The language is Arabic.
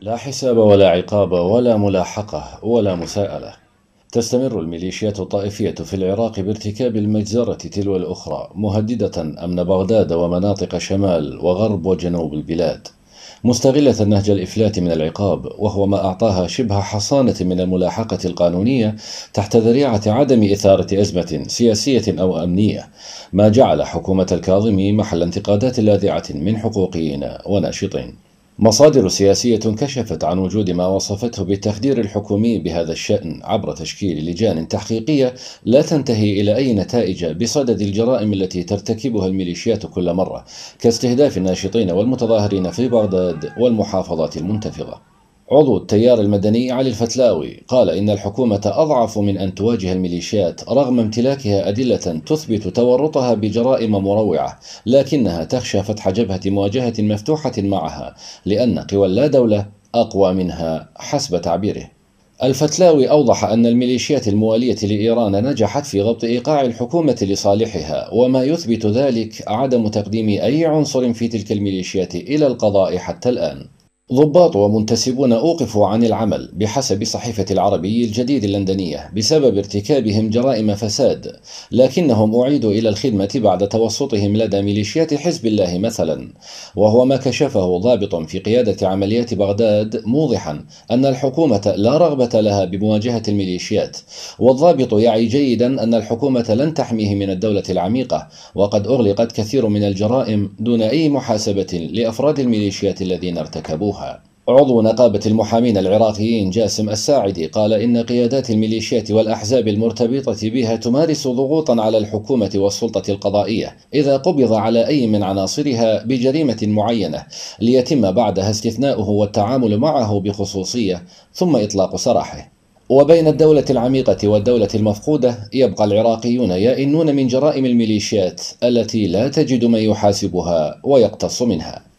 لا حساب ولا عقاب ولا ملاحقة ولا مساءلة تستمر الميليشيات الطائفية في العراق بارتكاب المجزرة تلو الأخرى مهددة أمن بغداد ومناطق شمال وغرب وجنوب البلاد مستغلة نهج الإفلات من العقاب وهو ما أعطاها شبه حصانة من الملاحقة القانونية تحت ذريعة عدم إثارة أزمة سياسية أو أمنية ما جعل حكومة الكاظمي محل انتقادات لاذعة من حقوقيين وناشطين مصادر سياسية كشفت عن وجود ما وصفته بالتخدير الحكومي بهذا الشأن عبر تشكيل لجان تحقيقية لا تنتهي إلى أي نتائج بصدد الجرائم التي ترتكبها الميليشيات كل مرة كاستهداف الناشطين والمتظاهرين في بغداد والمحافظات المنتفضة. عضو التيار المدني علي الفتلاوي قال إن الحكومة أضعف من أن تواجه الميليشيات رغم امتلاكها أدلة تثبت تورطها بجرائم مروعة لكنها تخشى فتح جبهة مواجهة مفتوحة معها لأن قوى لا دولة أقوى منها حسب تعبيره الفتلاوي أوضح أن الميليشيات الموالية لإيران نجحت في غبط إيقاع الحكومة لصالحها وما يثبت ذلك عدم تقديم أي عنصر في تلك الميليشيات إلى القضاء حتى الآن ضباط ومنتسبون أوقفوا عن العمل بحسب صحيفة العربي الجديد اللندنية بسبب ارتكابهم جرائم فساد، لكنهم أعيدوا إلى الخدمة بعد توسطهم لدى ميليشيات حزب الله مثلا، وهو ما كشفه ضابط في قيادة عمليات بغداد موضحا أن الحكومة لا رغبة لها بمواجهة الميليشيات، والضابط يعي جيدا أن الحكومة لن تحميه من الدولة العميقة، وقد أغلقت كثير من الجرائم دون أي محاسبة لأفراد الميليشيات الذين ارتكبوها. يعلنها عضو نقابة المحامين العراقيين جاسم الساعدي قال إن قيادات الميليشيات والأحزاب المرتبطة بها تمارس ضغوطا على الحكومة والسلطة القضائية إذا قبض على أي من عناصرها بجريمة معينة ليتم بعدها استثناؤه والتعامل معه بخصوصية ثم إطلاق سراحه وبين الدولة العميقة والدولة المفقودة يبقى العراقيون يئنون من جرائم الميليشيات التي لا تجد من يحاسبها ويقتص منها